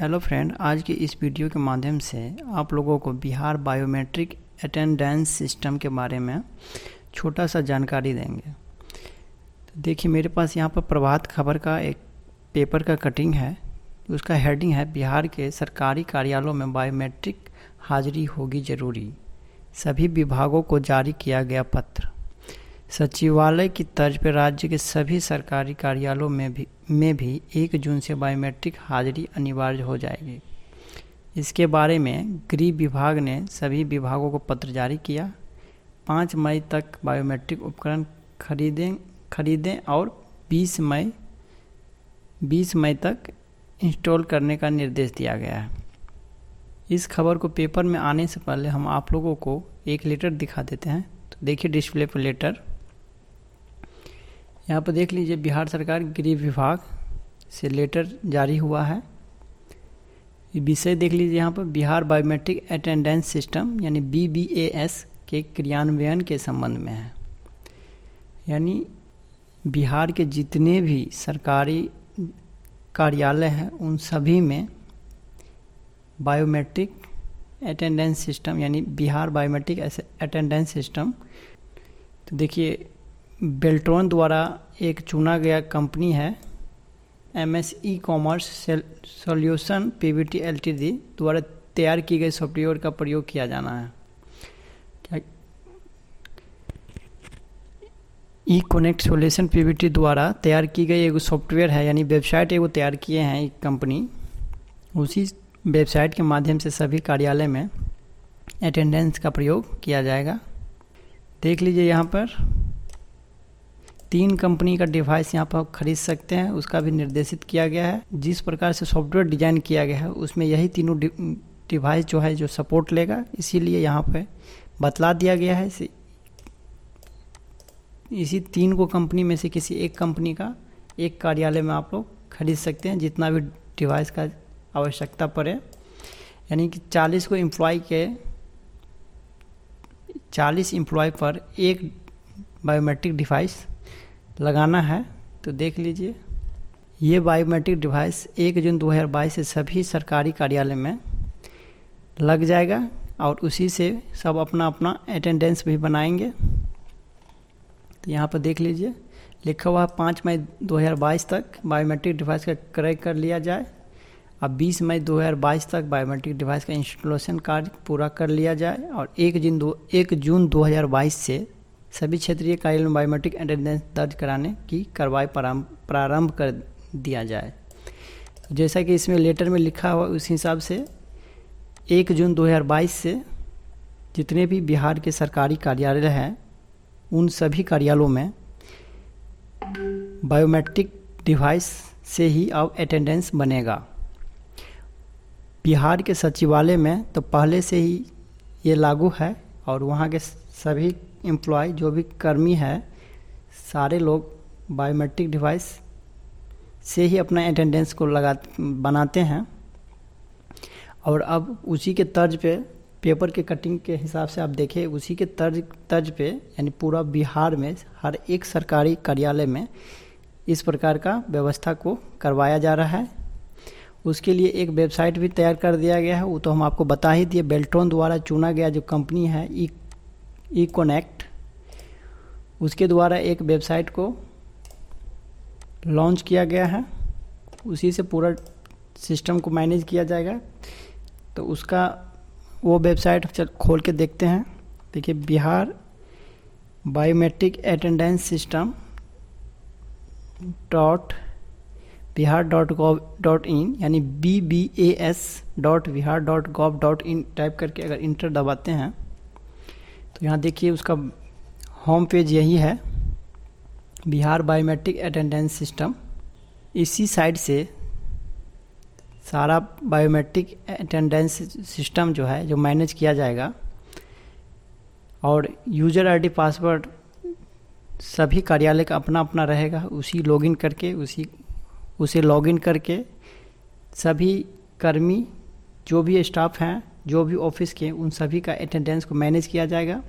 hello friend आज के इस वीडियो के माध्यम से आप लोगों को बिहार बायोमेट्रिक अटेंडेंस सिस्टम के बारे में छोटा सा जानकारी देंगे तो देखिए मेरे पास यहाँ पर प्रभात खबर का एक पेपर का कटिंग है उसका हेडिंग है बिहार के सरकारी कार्यालयों में बायोमेट्रिक हाजिरी होगी जरूरी सभी विभागों को जारी किया गया पत्र सचिवालय की तर्ज पर राज्य के सभी सरकारी कार्यालयों में भी में भी एक जून से बायोमेट्रिक हाजिरी अनिवार्य हो जाएगी इसके बारे में गृह विभाग ने सभी विभागों को पत्र जारी किया पाँच मई तक बायोमेट्रिक उपकरण खरीदें खरीदें और 20 मई 20 मई तक इंस्टॉल करने का निर्देश दिया गया है इस खबर को पेपर में आने से पहले हम आप लोगों को एक लेटर दिखा देते हैं तो देखिए डिस्प्ले पर लेटर यहाँ पर देख लीजिए बिहार सरकार गृह विभाग से लेटर जारी हुआ है विषय देख लीजिए यहाँ पर बिहार बायोमेट्रिक अटेंडेंस सिस्टम यानी बी बी ए एस के क्रियान्वयन के संबंध में है यानी बिहार के जितने भी सरकारी कार्यालय हैं उन सभी में बायोमेट्रिक अटेंडेंस सिस्टम यानी बिहार बायोमेट्रिक अटेंडेंस सिस्टम तो देखिए बेल्ट्रॉन द्वारा एक चुना गया कंपनी है M S e commerce solution P V T L T D द्वारा तैयार की गई सॉफ्टवेयर का प्रयोग किया जाना है e connect solution P V T द्वारा तैयार की गई एगो सॉफ्टवेयर है यानी वेबसाइट एगो तैयार किए हैं एक कंपनी उसी वेबसाइट के माध्यम से सभी कार्यालय में अटेंडेंस का प्रयोग किया जाएगा देख लीजिए यहाँ पर तीन कंपनी का डिवाइस यहाँ पर आप खरीद सकते हैं उसका भी निर्देशित किया गया है जिस प्रकार से सॉफ्टवेयर डिजाइन किया गया है उसमें यही तीनों डिवाइस जो है जो सपोर्ट लेगा इसीलिए यहाँ पर बतला दिया गया है इसी, इसी तीन को कंपनी में से किसी एक कंपनी का एक कार्यालय में आप लोग खरीद सकते हैं जितना भी डिवाइस का आवश्यकता पड़े यानी कि 40 को एम्प्लॉय के 40 एम्प्लॉय पर एक बायोमेट्रिक डिवाइस लगाना है तो देख लीजिए ये बायोमेट्रिक डिवाइस एक जून 2022 से सभी सरकारी कार्यालय में लग जाएगा और उसी से सब अपना अपना अटेंडेंस भी बनाएंगे तो यहाँ पर देख लीजिए लिखा हुआ पाँच मई 2022 तक बायोमेट्रिक डिवाइस का क्रय कर लिया जाए अब 20 मई 2022 तक बायोमेट्रिक डिवाइस का इंस्टॉलेशन कार्य पूरा कर लिया जाए और एक जून दो एक जून 2022 से सभी क्षेत्रीय कार्यालय में बायोमेट्रिक अटेंडेंस दर्ज कराने की कार्रवाई प्रारंभ कर दिया जाए जैसा कि इसमें लेटर में लिखा हुआ उस हिसाब से एक जून 2022 से जितने भी बिहार के सरकारी कार्यालय हैं उन सभी कार्यालयों में बायोमेट्रिक डिवाइस से ही अब अटेंडेंस बनेगा बिहार के सचिवालय में तो पहले से ही ये लागू है और वहाँ के सभी एम्प्लॉय जो भी कर्मी है सारे लोग बायोमेट्रिक डिवाइस से ही अपना अटेंडेंस को लगा बनाते हैं और अब उसी के तर्ज पे पेपर के कटिंग के हिसाब से आप देखें उसी के तर्ज तर्ज पे यानी पूरा बिहार में हर एक सरकारी कार्यालय में इस प्रकार का व्यवस्था को करवाया जा रहा है उसके लिए एक वेबसाइट भी तैयार कर दिया गया है वो तो हम आपको बता ही दिए बेल्ट्रॉन द्वारा चुना गया जो कंपनी है ई e- कोनेक्ट उसके द्वारा एक वेबसाइट को लॉन्च किया गया है उसी से पूरा सिस्टम को मैनेज किया जाएगा तो उसका वो वेबसाइट चल खोल के देखते हैं देखिए Bihar biometric attendance system dot Bihar dot gov dot in यानी B B A S dot Bihar dot gov dot in type करके अगर इंटर दबाते हैं तो यहाँ देखिए उसका होम पेज यही है बिहार बायोमेट्रिक अटेंडेंस सिस्टम इसी साइड से सारा बायोमेट्रिक अटेंडेंस सिस्टम जो है जो मैनेज किया जाएगा और यूजर आईडी पासवर्ड सभी कार्यालय का अपना अपना रहेगा उसी लॉगिन करके उसी उसे लॉगिन करके सभी कर्मी जो भी स्टाफ हैं जो भी ऑफिस के उन सभी का अटेंडेंस को मैनेज किया जाएगा